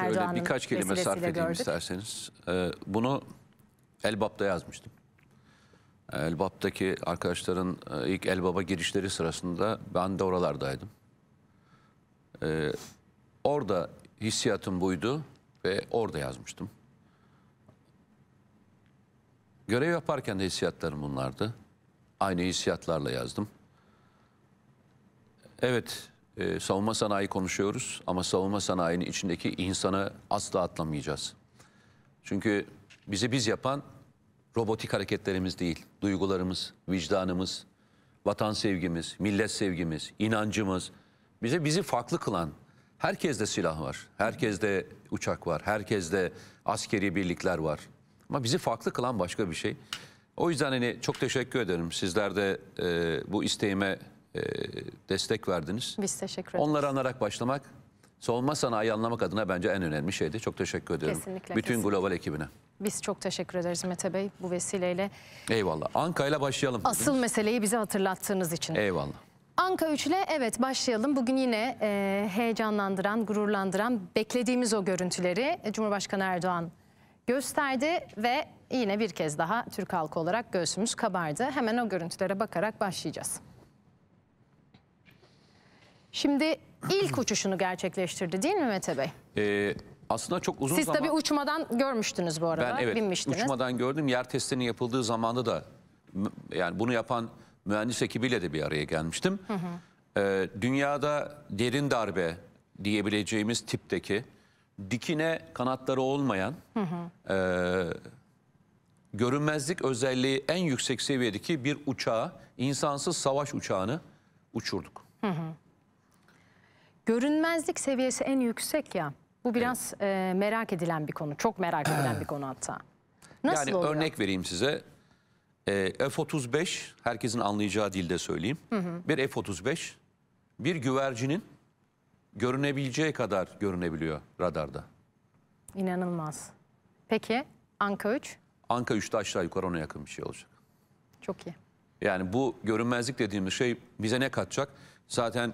Şöyle birkaç kelime sarf edeyim gördük. isterseniz. Ee, bunu Elbap'ta yazmıştım. Ee, Elbap'taki arkadaşların e, ilk Elbap'a girişleri sırasında ben de oralardaydım. Ee, orada hissiyatım buydu ve orada yazmıştım. Görev yaparken de hissiyatlarım bunlardı. Aynı hissiyatlarla yazdım. Evet, e, savunma sanayi konuşuyoruz ama savunma sanayinin içindeki insanı asla atlamayacağız. Çünkü bizi biz yapan robotik hareketlerimiz değil, duygularımız, vicdanımız, vatan sevgimiz, millet sevgimiz, inancımız, bize bizi farklı kılan herkeste silah var, herkeste uçak var, herkeste askeri birlikler var. Ama bizi farklı kılan başka bir şey. O yüzden hani çok teşekkür ederim. Sizler de e, bu isteğime e, destek verdiniz. Biz teşekkür ederiz. Onları anarak başlamak, savunma sanayi anlamak adına bence en önemli şeydi. Çok teşekkür ediyorum. Kesinlikle. Bütün kesinlikle. global ekibine. Biz çok teşekkür ederiz Mete Bey bu vesileyle. Eyvallah. Anka ile başlayalım. Asıl meseleyi bize hatırlattığınız için. Eyvallah. Anka 3 ile evet başlayalım. Bugün yine e, heyecanlandıran, gururlandıran beklediğimiz o görüntüleri Cumhurbaşkanı Erdoğan gösterdi ve yine bir kez daha Türk halkı olarak göğsümüz kabardı. Hemen o görüntülere bakarak başlayacağız. Şimdi ilk uçuşunu gerçekleştirdi değil mi Mete Bey? Ee, aslında çok uzun Siz zaman... Siz tabii uçmadan görmüştünüz bu arada. Ben evet binmiştiniz. uçmadan gördüm. Yer testinin yapıldığı zamanda da yani bunu yapan mühendis ekibiyle de bir araya gelmiştim. Hı hı. Ee, dünyada derin darbe diyebileceğimiz tipteki dikine kanatları olmayan hı hı. E, görünmezlik özelliği en yüksek seviyedeki bir uçağı insansız savaş uçağını uçurduk. Hı hı. Görünmezlik seviyesi en yüksek ya. Bu biraz e, merak edilen bir konu. Çok merak edilen bir konu hatta. Nasıl yani oluyor? örnek vereyim size. E, F-35 herkesin anlayacağı dilde söyleyeyim. Hı hı. Bir F-35 bir güvercinin görünebileceği kadar görünebiliyor radarda. İnanılmaz. Peki Anka 3? Anka 3'te aşağı yukarı ona yakın bir şey olacak. Çok iyi. Yani bu görünmezlik dediğimiz şey bize ne katacak? Zaten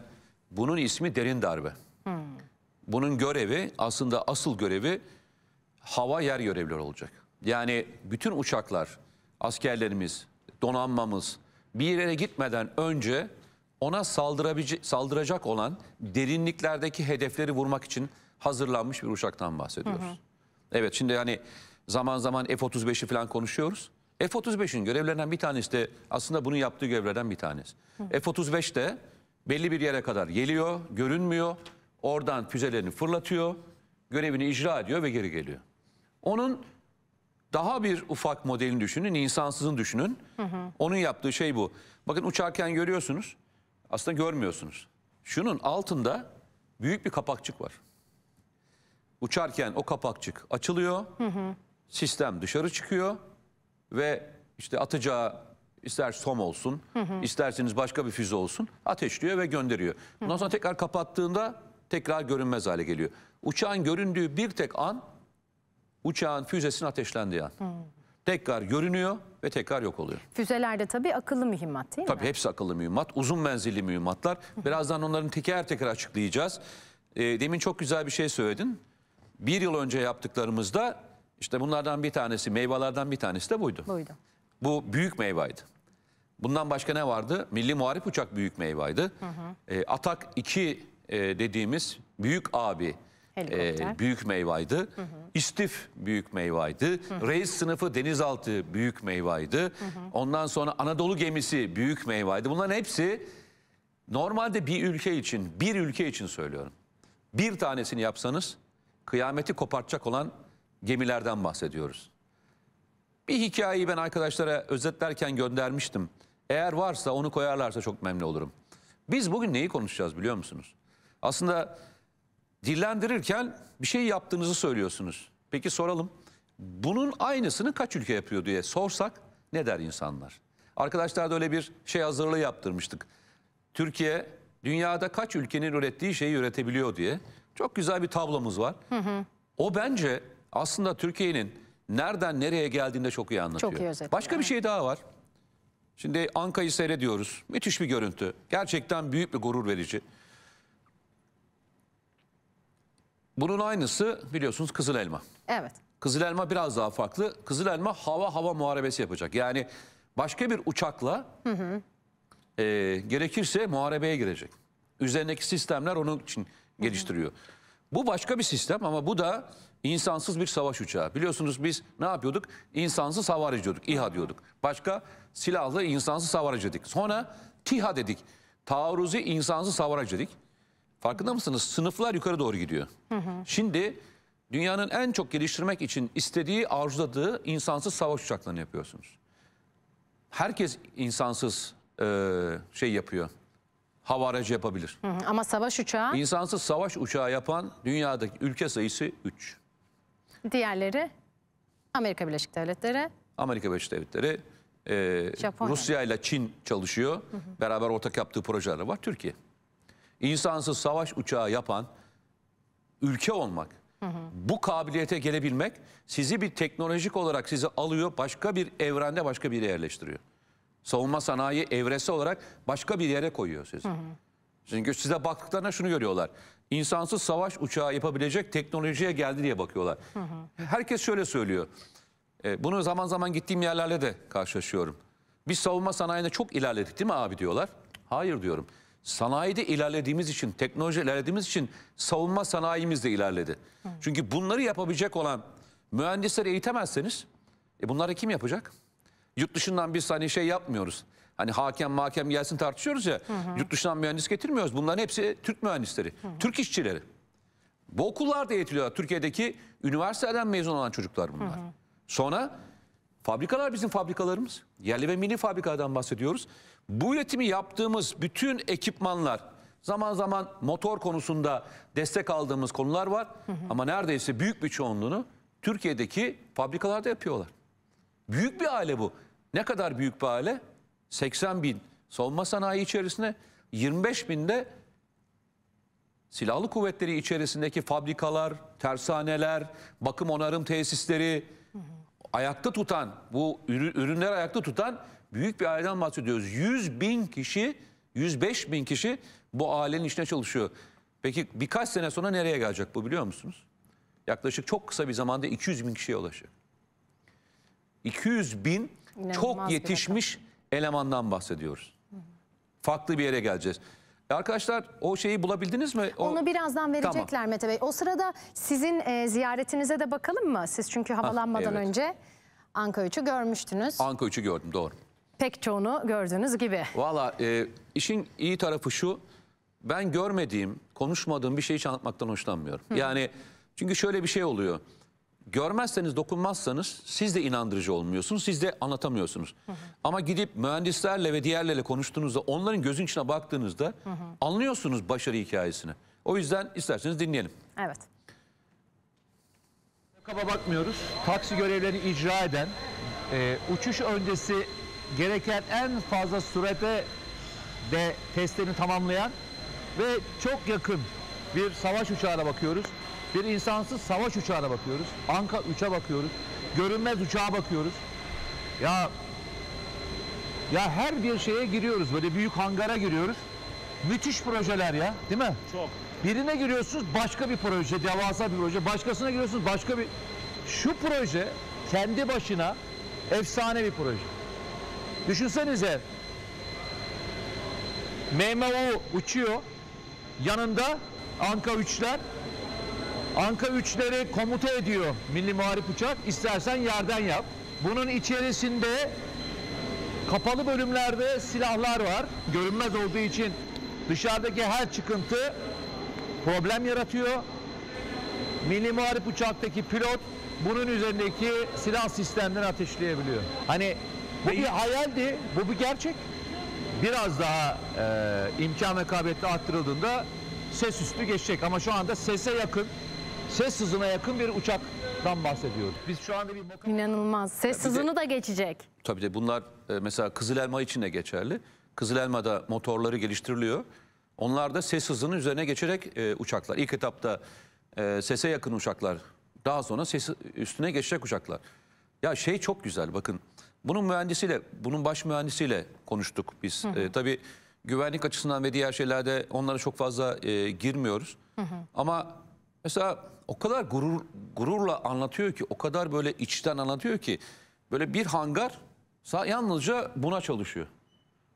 bunun ismi derin darbe. Hmm. Bunun görevi aslında asıl görevi hava yer görevleri olacak. Yani bütün uçaklar, askerlerimiz, donanmamız bir yere gitmeden önce ona saldıracak olan derinliklerdeki hedefleri vurmak için hazırlanmış bir uçaktan bahsediyoruz. Hı hı. Evet şimdi yani zaman zaman F-35'i falan konuşuyoruz. F-35'in görevlerinden bir tanesi de aslında bunu yaptığı görevlerden bir tanesi. F-35 de belli bir yere kadar geliyor, görünmüyor. Oradan füzelerini fırlatıyor, görevini icra ediyor ve geri geliyor. Onun daha bir ufak modelini düşünün, insansızın düşünün. Hı hı. Onun yaptığı şey bu. Bakın uçarken görüyorsunuz, aslında görmüyorsunuz. Şunun altında büyük bir kapakçık var. Uçarken o kapakçık açılıyor, hı hı. sistem dışarı çıkıyor ve işte atacağı İster SOM olsun, hı hı. isterseniz başka bir füze olsun ateşliyor ve gönderiyor. Ondan sonra tekrar kapattığında tekrar görünmez hale geliyor. Uçağın göründüğü bir tek an uçağın füzesinin ateşlendiği an. Hı. Tekrar görünüyor ve tekrar yok oluyor. Füzelerde tabii akıllı mühimmat değil tabii mi? Tabii hepsi akıllı mühimmat. Uzun menzilli mühimmatlar. Birazdan onların teker teker açıklayacağız. E, demin çok güzel bir şey söyledin. Bir yıl önce yaptıklarımızda işte bunlardan bir tanesi, meyvelerden bir tanesi de buydu. Buydu. Bu büyük meyvaydı. Bundan başka ne vardı? Milli Muharip Uçak büyük meyvaydı. Hı hı. E, Atak 2 e, dediğimiz büyük abi e, büyük meyvaydı. Hı hı. İstif büyük meyvaydı. Hı hı. Reis sınıfı denizaltı büyük meyvaydı. Hı hı. Ondan sonra Anadolu gemisi büyük meyvaydı. Bunların hepsi normalde bir ülke için, bir ülke için söylüyorum. Bir tanesini yapsanız kıyameti kopartacak olan gemilerden bahsediyoruz. Bir hikayeyi ben arkadaşlara özetlerken göndermiştim. Eğer varsa onu koyarlarsa çok memnun olurum. Biz bugün neyi konuşacağız biliyor musunuz? Aslında dillendirirken bir şey yaptığınızı söylüyorsunuz. Peki soralım. Bunun aynısını kaç ülke yapıyor diye sorsak ne der insanlar? Arkadaşlar da öyle bir şey hazırlığı yaptırmıştık. Türkiye dünyada kaç ülkenin ürettiği şeyi üretebiliyor diye. Çok güzel bir tablomuz var. Hı hı. O bence aslında Türkiye'nin nereden nereye geldiğinde çok iyi anlatıyor. Çok iyi özetliyor. Başka bir şey daha var. Şimdi Anka'yı seyrediyoruz. Müthiş bir görüntü. Gerçekten büyük bir gurur verici. Bunun aynısı biliyorsunuz Kızıl Elma. Evet. Kızıl Elma biraz daha farklı. Kızıl Elma hava hava muharebesi yapacak. Yani başka bir uçakla hı hı. E, gerekirse muharebeye girecek. Üzerindeki sistemler onun için geliştiriyor. Hı hı. Bu başka bir sistem ama bu da insansız bir savaş uçağı. Biliyorsunuz biz ne yapıyorduk? İnsansız hava aracı diyorduk. İHA diyorduk. Başka silahlı insansız hava aracı dedik. Sonra TİHA dedik. Taarruzi insansız hava aracı dedik. Farkında mısınız? Sınıflar yukarı doğru gidiyor. Hı hı. Şimdi dünyanın en çok geliştirmek için istediği, arzuladığı insansız savaş uçaklarını yapıyorsunuz. Herkes insansız e, şey yapıyor. Hava aracı yapabilir. Hı hı. Ama savaş uçağı? İnsansız savaş uçağı yapan dünyadaki ülke sayısı 3. Diğerleri Amerika Birleşik Devletleri. Amerika Birleşik Devletleri, e, Rusya ile Çin çalışıyor. Hı hı. Beraber ortak yaptığı projeler var. Türkiye. İnsansız savaş uçağı yapan ülke olmak, hı hı. bu kabiliyete gelebilmek sizi bir teknolojik olarak sizi alıyor, başka bir evrende başka bir yere yerleştiriyor. Savunma sanayi evresi olarak başka bir yere koyuyor sizi. Hı hı. Çünkü size baktıklarına şunu görüyorlar insansız savaş uçağı yapabilecek teknolojiye geldi diye bakıyorlar. Hı hı. Herkes şöyle söylüyor. E, bunu zaman zaman gittiğim yerlerle de karşılaşıyorum. Biz savunma sanayinde çok ilerledik değil mi abi diyorlar. Hayır diyorum. Sanayide ilerlediğimiz için, teknoloji ilerlediğimiz için savunma sanayimiz de ilerledi. Hı. Çünkü bunları yapabilecek olan mühendisleri eğitemezseniz e bunları kim yapacak? Yurt dışından biz hani şey yapmıyoruz. Hani hakem makem gelsin tartışıyoruz ya. Hı hı. Yurt dışından mühendis getirmiyoruz. Bunların hepsi Türk mühendisleri. Hı hı. Türk işçileri. Bu okullarda eğitiliyorlar. Türkiye'deki üniversiteden mezun olan çocuklar bunlar. Hı hı. Sonra fabrikalar bizim fabrikalarımız. Yerli ve mini fabrikadan bahsediyoruz. Bu üretimi yaptığımız bütün ekipmanlar, zaman zaman motor konusunda destek aldığımız konular var. Hı hı. Ama neredeyse büyük bir çoğunluğunu Türkiye'deki fabrikalarda yapıyorlar. Büyük bir aile bu. Ne kadar büyük bir aile? 80 bin savunma sanayi içerisinde 25 bin de silahlı kuvvetleri içerisindeki fabrikalar, tersaneler, bakım onarım tesisleri ayakta tutan, bu ürünler ayakta tutan büyük bir aileden bahsediyoruz. 100 bin kişi, 105 bin kişi bu ailenin içine çalışıyor. Peki birkaç sene sonra nereye gelecek bu biliyor musunuz? Yaklaşık çok kısa bir zamanda 200 bin kişiye ulaşacak. 200 bin İnanılmaz çok yetişmiş elemandan bahsediyoruz. Farklı bir yere geleceğiz. E, arkadaşlar o şeyi bulabildiniz mi? O... Onu birazdan verecekler tamam. Mete Bey. O sırada sizin e, ziyaretinize de bakalım mı? Siz çünkü ah, havalanmadan ha, evet. önce Anka 3'ü görmüştünüz. Anka 3'ü gördüm doğru. Pek çoğunu gördüğünüz gibi. Valla e, işin iyi tarafı şu. Ben görmediğim, konuşmadığım bir şeyi hiç anlatmaktan hoşlanmıyorum. Hı. Yani çünkü şöyle bir şey oluyor. Görmezseniz, dokunmazsanız siz de inandırıcı olmuyorsunuz, siz de anlatamıyorsunuz. Hı hı. Ama gidip mühendislerle ve diğerlerle konuştuğunuzda, onların gözün içine baktığınızda hı hı. anlıyorsunuz başarı hikayesini. O yüzden isterseniz dinleyelim. Evet. Kaba bakmıyoruz. Taksi görevleri icra eden, e, uçuş öncesi gereken en fazla sürede de testlerini tamamlayan ve çok yakın bir savaş uçağına bakıyoruz bir insansız savaş uçağına bakıyoruz. Anka 3'e bakıyoruz. Görünmez uçağa bakıyoruz. Ya ya her bir şeye giriyoruz. Böyle büyük hangara giriyoruz. Müthiş projeler ya, değil mi? Çok. Birine giriyorsunuz başka bir proje, devasa bir proje. Başkasına giriyorsunuz başka bir şu proje kendi başına efsane bir proje. Düşünsenize MMO uçuyor. Yanında Anka 3'ler Anka 3'leri komuta ediyor Milli Muharip Uçak. İstersen yerden yap. Bunun içerisinde kapalı bölümlerde silahlar var. Görünmez olduğu için dışarıdaki her çıkıntı problem yaratıyor. Milli Muharip Uçak'taki pilot bunun üzerindeki silah sistemden ateşleyebiliyor. Hani bu bir hayaldi, bu bir gerçek. Biraz daha e, imkan ve kabiliyetli arttırıldığında ses üstü geçecek ama şu anda sese yakın ses hızına yakın bir uçaktan bahsediyoruz. Biz şu anda bir moka... İnanılmaz. Ses yani hızını de, da geçecek. Tabii de bunlar e, mesela Kızıl Elma için de geçerli. Kızıl Elma'da motorları geliştiriliyor. Onlar da ses hızını üzerine geçerek e, uçaklar. İlk etapta e, sese yakın uçaklar. Daha sonra ses üstüne geçecek uçaklar. Ya şey çok güzel bakın. Bunun mühendisiyle, bunun baş mühendisiyle konuştuk biz. Hı hı. E, tabii güvenlik açısından ve diğer şeylerde onlara çok fazla e, girmiyoruz. Hı hı. Ama Mesela o kadar gurur, gururla anlatıyor ki, o kadar böyle içten anlatıyor ki böyle bir hangar yalnızca buna çalışıyor.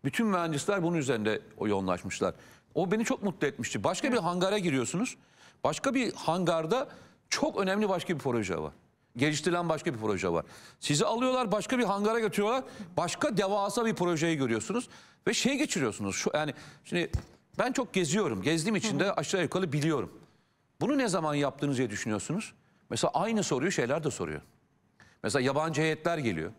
Bütün mühendisler bunun üzerinde yoğunlaşmışlar. O beni çok mutlu etmişti. Başka bir hangara giriyorsunuz. Başka bir hangarda çok önemli başka bir proje var. Geliştirilen başka bir proje var. Sizi alıyorlar başka bir hangara götürüyorlar. Başka devasa bir projeyi görüyorsunuz. Ve şey geçiriyorsunuz. Şu, yani şimdi ben çok geziyorum. Gezdiğim için de aşağı yukarı biliyorum. Bunu ne zaman yaptığınız diye düşünüyorsunuz? Mesela aynı soruyu şeyler de soruyor. Mesela yabancı heyetler geliyor.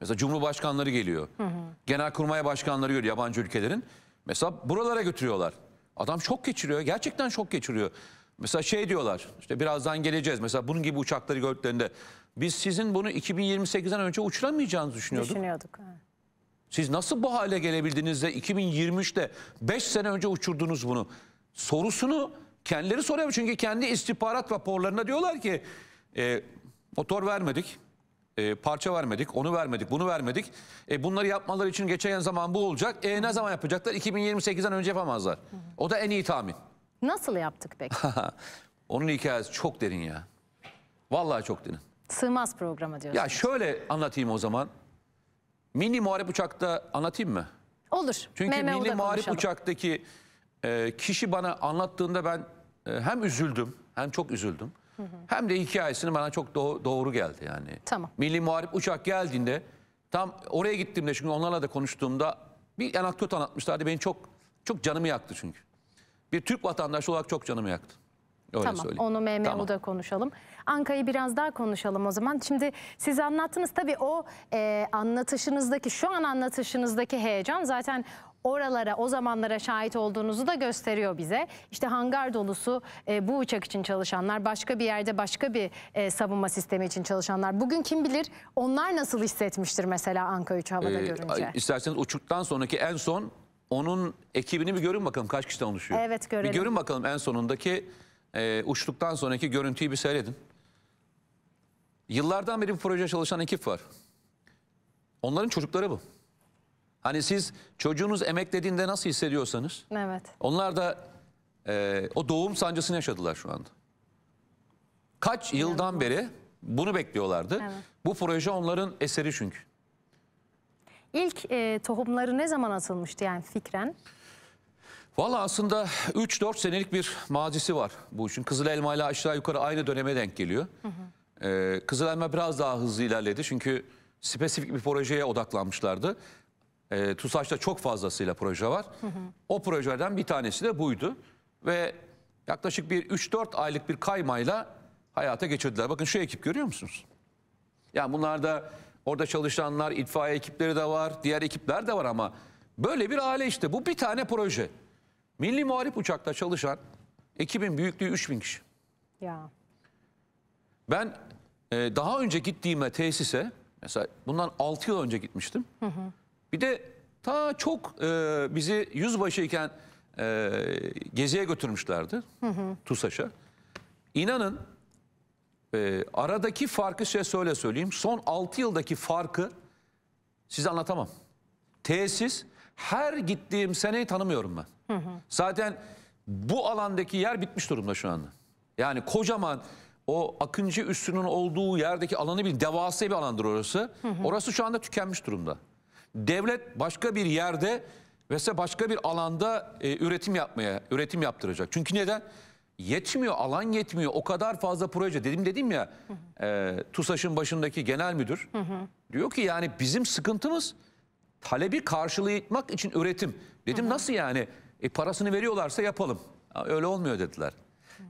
Mesela cumhurbaşkanları geliyor. Hı hı. Genelkurmay başkanları geliyor yabancı ülkelerin. Mesela buralara götürüyorlar. Adam şok geçiriyor. Gerçekten şok geçiriyor. Mesela şey diyorlar. İşte birazdan geleceğiz. Mesela bunun gibi uçakları gördüklerinde biz sizin bunu 2028'den önce uçuramayacağınızı düşünüyorduk. Düşünüyorduk. Siz nasıl bu hale gelebildiniz de 2023'te 5 sene önce uçurdunuz bunu? Sorusunu Kendileri soruyor çünkü kendi istihbarat raporlarında diyorlar ki e, motor vermedik, e, parça vermedik, onu vermedik, bunu vermedik. E, bunları yapmaları için geçen zaman bu olacak. E, ne zaman yapacaklar? 2028'den önce yapamazlar. O da en iyi tahmin. Nasıl yaptık peki? Onun hikayesi çok derin ya. Vallahi çok derin. Sığmaz programa diyorsunuz. Ya şöyle anlatayım o zaman. Mini muharip uçakta anlatayım mı? Olur. Çünkü Meme milli muharip uçaktaki e, kişi bana anlattığında ben e, hem üzüldüm hem çok üzüldüm. Hı hı. Hem de hikayesini bana çok doğ doğru geldi yani. Tamam. Milli Muharip Uçak geldiğinde tam oraya gittiğimde çünkü onlarla da konuştuğumda bir anekdot anlatmışlardı. Beni çok çok canımı yaktı çünkü. Bir Türk vatandaşı olarak çok canımı yaktı. Öyle tamam söyleyeyim. onu MMU'da tamam. konuşalım. Anka'yı biraz daha konuşalım o zaman. Şimdi siz anlattınız tabii o e, anlatışınızdaki şu an anlatışınızdaki heyecan zaten oralara, o zamanlara şahit olduğunuzu da gösteriyor bize. İşte hangar dolusu e, bu uçak için çalışanlar, başka bir yerde başka bir e, savunma sistemi için çalışanlar. Bugün kim bilir onlar nasıl hissetmiştir mesela Anka 3 havada Ee, görünce. İsterseniz uçuktan sonraki en son onun ekibini bir görün bakalım kaç kişiden oluşuyor. Evet, görelim. Bir görün bakalım en sonundaki e, uçtuktan sonraki görüntüyü bir seyredin. Yıllardan beri bu projeye çalışan ekip var. Onların çocukları bu. Hani siz çocuğunuz emeklediğinde nasıl hissediyorsanız. Evet. Onlar da e, o doğum sancısını yaşadılar şu anda. Kaç yıldan beri bunu bekliyorlardı. Evet. Bu proje onların eseri çünkü. İlk e, tohumları ne zaman atılmıştı yani fikren? Valla aslında 3-4 senelik bir mazisi var bu işin. Kızıl Elma ile aşağı yukarı aynı döneme denk geliyor. Hı hı. Ee, Kızıl Elma biraz daha hızlı ilerledi çünkü spesifik bir projeye odaklanmışlardı. E, TUSAŞ'ta çok fazlasıyla proje var. Hı hı. O projelerden bir tanesi de buydu. Ve yaklaşık bir 3-4 aylık bir kaymayla hayata geçirdiler. Bakın şu ekip görüyor musunuz? Yani bunlarda orada çalışanlar, itfaiye ekipleri de var, diğer ekipler de var ama böyle bir aile işte. Bu bir tane proje. Milli Muharip Uçak'ta çalışan ekibin büyüklüğü 3000 kişi. Ya. Ben e, daha önce gittiğime tesise, mesela bundan 6 yıl önce gitmiştim. Hı hı. Bir de ta çok e, bizi yüzbaşıyken e, geziye götürmüşlerdi TUSAŞ'a. İnanın e, aradaki farkı size söyle söyleyeyim. Son 6 yıldaki farkı size anlatamam. Tesis her gittiğim seneyi tanımıyorum ben. Hı hı. Zaten bu alandaki yer bitmiş durumda şu anda. Yani kocaman o Akıncı üssünün olduğu yerdeki alanı bir devasa bir alandır orası. Hı hı. Orası şu anda tükenmiş durumda. Devlet başka bir yerde mesela başka bir alanda e, üretim yapmaya, üretim yaptıracak. Çünkü neden? Yetmiyor, alan yetmiyor. O kadar fazla proje. Dedim dedim ya, E, TUSAŞ'ın başındaki genel müdür hı hı. diyor ki yani bizim sıkıntımız talebi karşılaymak için üretim. Dedim hı hı. nasıl yani? E, parasını veriyorlarsa yapalım. Öyle olmuyor dediler.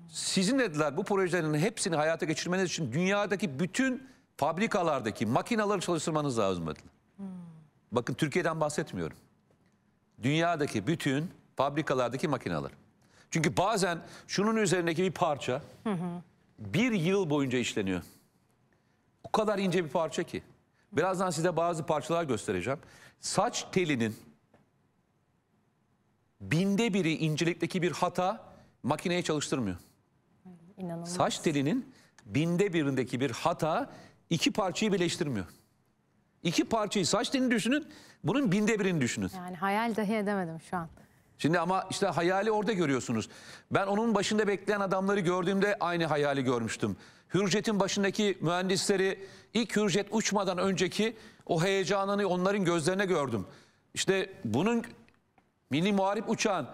Sizin dediler bu projelerin hepsini hayata geçirmeniz için dünyadaki bütün fabrikalardaki makinaları çalıştırmanız lazım dediler. Bakın Türkiye'den bahsetmiyorum. Dünyadaki bütün fabrikalardaki makineler. Çünkü bazen şunun üzerindeki bir parça hı hı. bir yıl boyunca işleniyor. O kadar ince bir parça ki. Birazdan size bazı parçalar göstereceğim. Saç telinin binde biri incelikteki bir hata makineye çalıştırmıyor. İnanılmaz. Saç telinin binde birindeki bir hata iki parçayı birleştirmiyor. İki parçayı saç telini düşünün. Bunun binde birini düşünün. Yani hayal dahi edemedim şu an. Şimdi ama işte hayali orada görüyorsunuz. Ben onun başında bekleyen adamları gördüğümde aynı hayali görmüştüm. Hürjet'in başındaki mühendisleri ilk Hürjet uçmadan önceki o heyecanını onların gözlerine gördüm. İşte bunun milli muharip uçağın,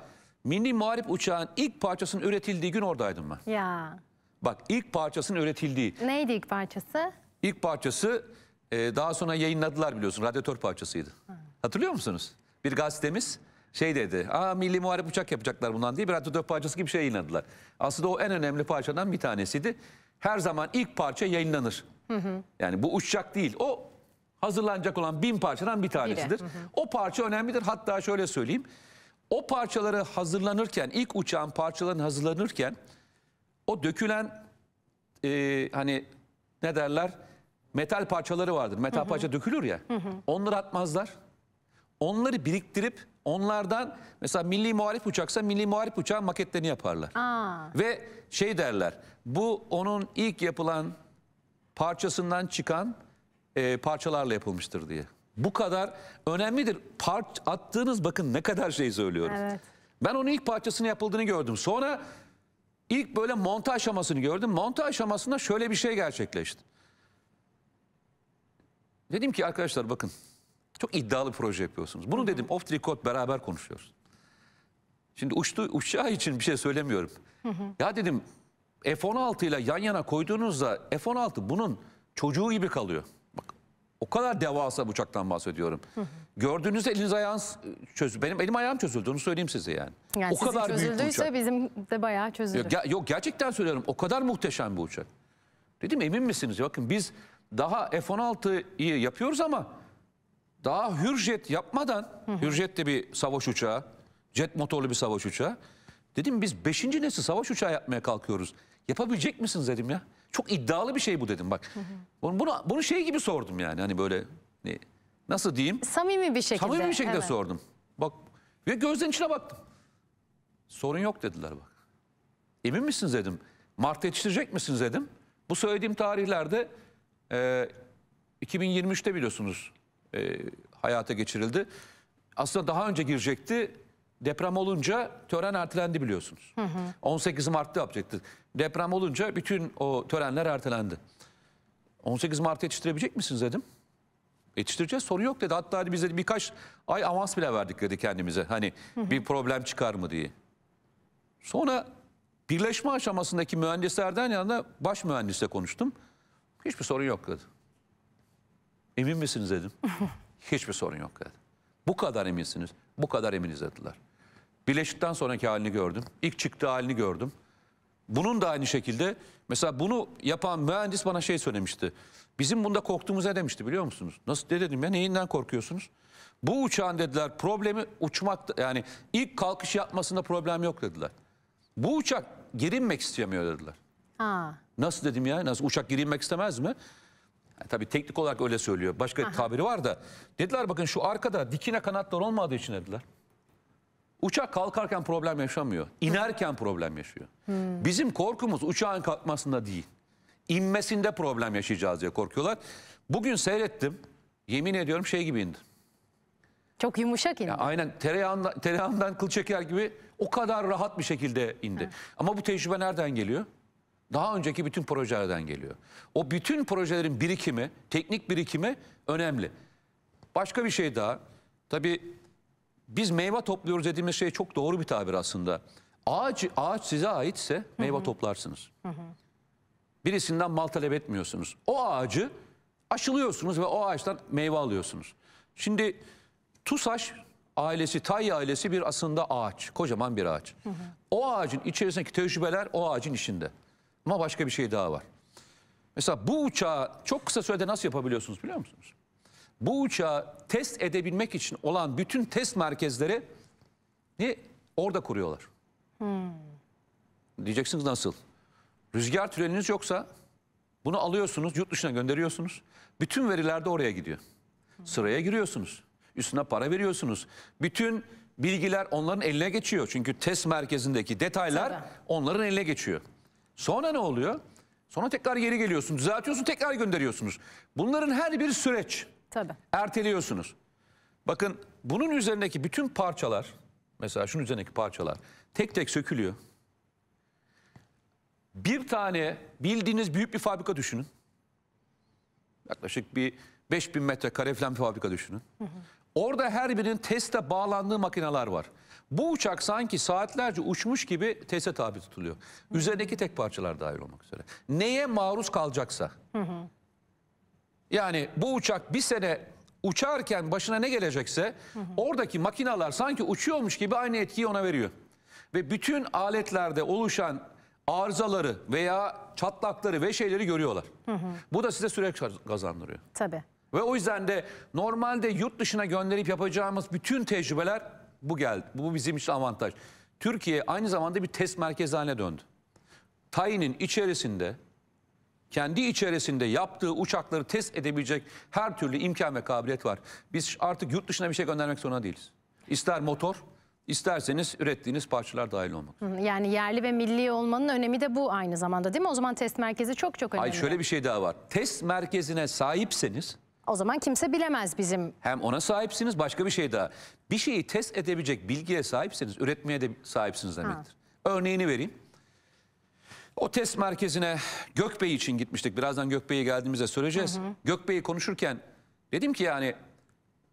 milli muharip uçağın ilk parçasının üretildiği gün oradaydım ben. Ya. Bak ilk parçasının üretildiği. Neydi ilk parçası? İlk parçası ee, daha sonra yayınladılar biliyorsun. Radyatör parçasıydı. Hı. Hatırlıyor musunuz? Bir gazetemiz şey dedi. Aa milli muharip uçak yapacaklar bundan diye bir radyatör parçası gibi şey yayınladılar. Aslında o en önemli parçadan bir tanesiydi. Her zaman ilk parça yayınlanır. Hı hı. Yani bu uçak değil. O hazırlanacak olan bin parçadan bir tanesidir. Hı hı. O parça önemlidir. Hatta şöyle söyleyeyim. O parçaları hazırlanırken, ilk uçağın parçalarını hazırlanırken o dökülen e, hani ne derler metal parçaları vardır. Metal Hı-hı. parça dökülür ya. Hı-hı. Onları atmazlar. Onları biriktirip onlardan mesela milli muharip uçaksa milli muharip uçağın maketlerini yaparlar. Aa. Ve şey derler bu onun ilk yapılan parçasından çıkan e, parçalarla yapılmıştır diye. Bu kadar önemlidir. Part, attığınız bakın ne kadar şey söylüyoruz. Evet. Ben onun ilk parçasının yapıldığını gördüm. Sonra ilk böyle montaj aşamasını gördüm. Montaj aşamasında şöyle bir şey gerçekleşti. Dedim ki arkadaşlar bakın çok iddialı proje yapıyorsunuz. Bunu dedim off the record beraber konuşuyoruz. Şimdi uçtu, uçağı için bir şey söylemiyorum. ya dedim F-16 ile yan yana koyduğunuzda F-16 bunun çocuğu gibi kalıyor. Bak o kadar devasa bir uçaktan bahsediyorum. Gördüğünüzde eliniz ayağınız e, çözüldü. Benim elim ayağım çözüldü onu söyleyeyim size yani. yani o kadar büyük bir bizim de bayağı çözüldü Yok, ger- yok gerçekten söylüyorum o kadar muhteşem bir uçak. Dedim emin misiniz? Bakın biz daha F-16'yı yapıyoruz ama daha Hürjet yapmadan, Hürjet de bir savaş uçağı, jet motorlu bir savaş uçağı. Dedim biz 5. nesil savaş uçağı yapmaya kalkıyoruz. Yapabilecek misiniz dedim ya. Çok iddialı bir şey bu dedim bak. Bunu, bunu, bunu şey gibi sordum yani hani böyle ne, nasıl diyeyim? Samimi bir şekilde. Samimi bir şekilde evet. sordum. Bak ve gözlerin içine baktım. Sorun yok dediler bak. Emin misiniz dedim. Mart yetiştirecek misiniz dedim. Bu söylediğim tarihlerde e, ee, 2023'te biliyorsunuz e, hayata geçirildi. Aslında daha önce girecekti. Deprem olunca tören ertelendi biliyorsunuz. Hı hı. 18 Mart'ta yapacaktı. Deprem olunca bütün o törenler ertelendi. 18 Mart'ta yetiştirebilecek misiniz dedim. Yetiştireceğiz soru yok dedi. Hatta hani bize birkaç ay avans bile verdik dedi kendimize. Hani hı hı. bir problem çıkar mı diye. Sonra birleşme aşamasındaki mühendislerden yanında baş mühendisle konuştum. Hiçbir sorun yok dedi. Emin misiniz dedim. Hiçbir sorun yok dedi. Bu kadar eminsiniz. Bu kadar eminiz dediler. Birleşikten sonraki halini gördüm. İlk çıktığı halini gördüm. Bunun da aynı şekilde mesela bunu yapan mühendis bana şey söylemişti. Bizim bunda korktuğumuza demişti biliyor musunuz? Nasıl ne dedim ya neyinden korkuyorsunuz? Bu uçağın dediler problemi uçmak yani ilk kalkış yapmasında problem yok dediler. Bu uçak girinmek istemiyor dediler. Ha. Nasıl dedim ya nasıl uçak geri istemez mi? E, tabii teknik olarak öyle söylüyor. Başka Aha. tabiri var da. Dediler bakın şu arkada dikine kanatlar olmadığı için dediler. Uçak kalkarken problem yaşamıyor. İnerken problem yaşıyor. Hı. Hmm. Bizim korkumuz uçağın kalkmasında değil. İnmesinde problem yaşayacağız diye korkuyorlar. Bugün seyrettim. Yemin ediyorum şey gibi indi. Çok yumuşak indi. Yani aynen tereyağından, tereyağından kıl çeker gibi o kadar rahat bir şekilde indi. Hı. Ama bu tecrübe nereden geliyor? daha önceki bütün projelerden geliyor. O bütün projelerin birikimi, teknik birikimi önemli. Başka bir şey daha. Tabii biz meyve topluyoruz dediğimiz şey çok doğru bir tabir aslında. Ağaç, ağaç size aitse meyve hı hı. toplarsınız. Hı hı. Birisinden mal talep etmiyorsunuz. O ağacı aşılıyorsunuz ve o ağaçtan meyve alıyorsunuz. Şimdi TUSAŞ ailesi, Tay ailesi bir aslında ağaç. Kocaman bir ağaç. Hı hı. O ağacın içerisindeki tecrübeler o ağacın içinde. Ama başka bir şey daha var. Mesela bu uçağı çok kısa sürede nasıl yapabiliyorsunuz biliyor musunuz? Bu uçağı test edebilmek için olan bütün test merkezleri ne orada kuruyorlar. Hmm. Diyeceksiniz nasıl? Rüzgar tüneliniz yoksa bunu alıyorsunuz, yurt dışına gönderiyorsunuz. Bütün veriler de oraya gidiyor. Sıraya giriyorsunuz. Üstüne para veriyorsunuz. Bütün bilgiler onların eline geçiyor. Çünkü test merkezindeki detaylar onların eline geçiyor. Sonra ne oluyor? Sonra tekrar geri geliyorsun, düzeltiyorsun, tekrar gönderiyorsunuz. Bunların her bir süreç. Tabii. Erteliyorsunuz. Bakın bunun üzerindeki bütün parçalar, mesela şunun üzerindeki parçalar tek tek sökülüyor. Bir tane bildiğiniz büyük bir fabrika düşünün. Yaklaşık bir 5000 metrekare falan bir fabrika düşünün. Hı hı. Orada her birinin teste bağlandığı makineler var. Bu uçak sanki saatlerce uçmuş gibi tese tabi tutuluyor. Üzerindeki tek parçalar dahil olmak üzere. Neye maruz kalacaksa. Hı hı. Yani bu uçak bir sene uçarken başına ne gelecekse hı hı. oradaki makinalar sanki uçuyormuş gibi aynı etkiyi ona veriyor. Ve bütün aletlerde oluşan arızaları veya çatlakları ve şeyleri görüyorlar. Hı hı. Bu da size süreç kazandırıyor. Tabii. Ve o yüzden de normalde yurt dışına gönderip yapacağımız bütün tecrübeler bu geldi. Bu bizim için avantaj. Türkiye aynı zamanda bir test merkezi haline döndü. Tayin'in içerisinde kendi içerisinde yaptığı uçakları test edebilecek her türlü imkan ve kabiliyet var. Biz artık yurt dışına bir şey göndermek zorunda değiliz. İster motor, İsterseniz ürettiğiniz parçalar dahil olmak. Yani yerli ve milli olmanın önemi de bu aynı zamanda değil mi? O zaman test merkezi çok çok önemli. Ay şöyle bir şey daha var. Test merkezine sahipseniz o zaman kimse bilemez bizim. Hem ona sahipsiniz başka bir şey daha. Bir şeyi test edebilecek bilgiye sahipseniz üretmeye de sahipsiniz demektir. Ha. Örneğini vereyim. O test merkezine Gökbey için gitmiştik. Birazdan Gökbey'e geldiğimizde söyleyeceğiz. Hı Gökbey'i konuşurken dedim ki yani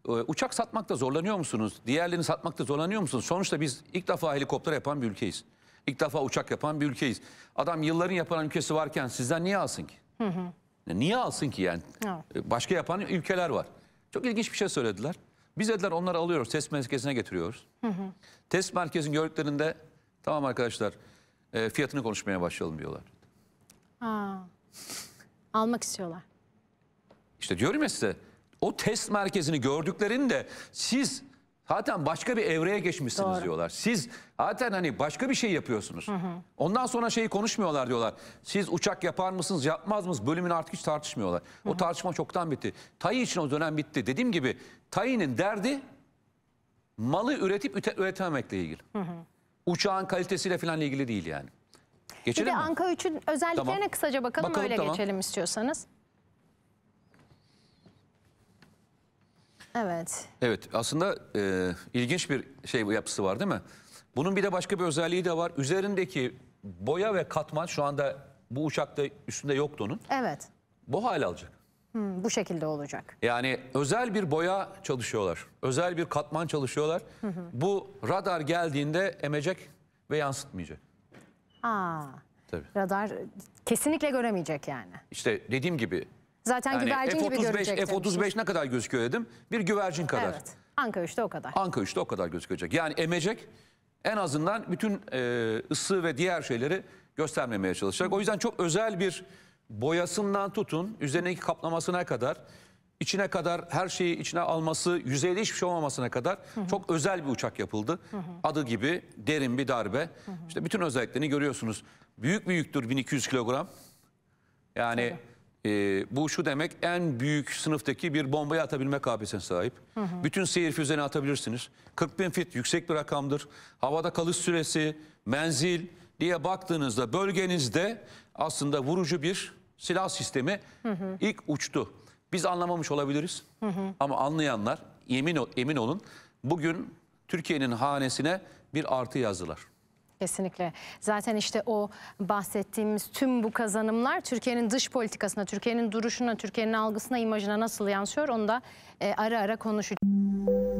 e, uçak satmakta zorlanıyor musunuz? Diğerlerini satmakta zorlanıyor musunuz? Sonuçta biz ilk defa helikopter yapan bir ülkeyiz. İlk defa uçak yapan bir ülkeyiz. Adam yılların yapan ülkesi varken sizden niye alsın ki? Hı hı. Niye alsın ki yani? Evet. E, başka yapan ülkeler var. Çok ilginç bir şey söylediler. Biz dediler onları alıyoruz, test merkezine getiriyoruz. Hı hı. Test merkezin gördüklerinde tamam arkadaşlar e, fiyatını konuşmaya başlayalım diyorlar. Aa, almak istiyorlar. İşte diyorum ya size o test merkezini gördüklerinde siz Zaten başka bir evreye geçmişsiniz Doğru. diyorlar. Siz zaten hani başka bir şey yapıyorsunuz. Hı hı. Ondan sonra şeyi konuşmuyorlar diyorlar. Siz uçak yapar mısınız yapmaz mısınız bölümünü artık hiç tartışmıyorlar. Hı hı. O tartışma çoktan bitti. Tayi için o dönem bitti. Dediğim gibi Tayi'nin derdi malı üretip üretememekle ilgili. Hı hı. Uçağın kalitesiyle falan ilgili değil yani. Geçelim bir de mi? Anka 3'ün özelliklerine tamam. kısaca bakalım, bakalım öyle tamam. geçelim istiyorsanız. Evet. Evet aslında e, ilginç bir şey yapısı var değil mi? Bunun bir de başka bir özelliği de var. Üzerindeki boya ve katman şu anda bu uçakta üstünde yoktu onun. Evet. Bu hale alacak. Hmm, bu şekilde olacak. Yani özel bir boya çalışıyorlar. Özel bir katman çalışıyorlar. Hı hı. Bu radar geldiğinde emecek ve yansıtmayacak. Aa. Tabii. Radar kesinlikle göremeyecek yani. İşte dediğim gibi Zaten yani güvercin f gibi görecek. F-35 ne kadar gözüküyor dedim? Bir güvercin kadar. Evet. Anka 3'te o kadar. Anka 3'te o kadar gözükecek. Yani emecek en azından bütün e, ısı ve diğer şeyleri göstermemeye çalışacak. O yüzden çok özel bir boyasından tutun, üzerindeki kaplamasına kadar, içine kadar her şeyi içine alması, yüzeyde hiçbir şey olmamasına kadar hı hı. çok özel bir uçak yapıldı. Hı hı. Adı gibi derin bir darbe. Hı hı. İşte bütün özelliklerini görüyorsunuz. Büyük büyüktür 1200 kilogram. Yani... Tabii. E, bu şu demek en büyük sınıftaki bir bombayı atabilme kabiliyetine sahip. Hı hı. Bütün seyir füzeni atabilirsiniz. 40 bin fit yüksek bir rakamdır. Havada kalış süresi, menzil diye baktığınızda bölgenizde aslında vurucu bir silah sistemi hı hı. ilk uçtu. Biz anlamamış olabiliriz hı hı. ama anlayanlar yemin, emin olun bugün Türkiye'nin hanesine bir artı yazdılar. Kesinlikle. Zaten işte o bahsettiğimiz tüm bu kazanımlar Türkiye'nin dış politikasına, Türkiye'nin duruşuna, Türkiye'nin algısına, imajına nasıl yansıyor onu da e, ara ara konuşacağız.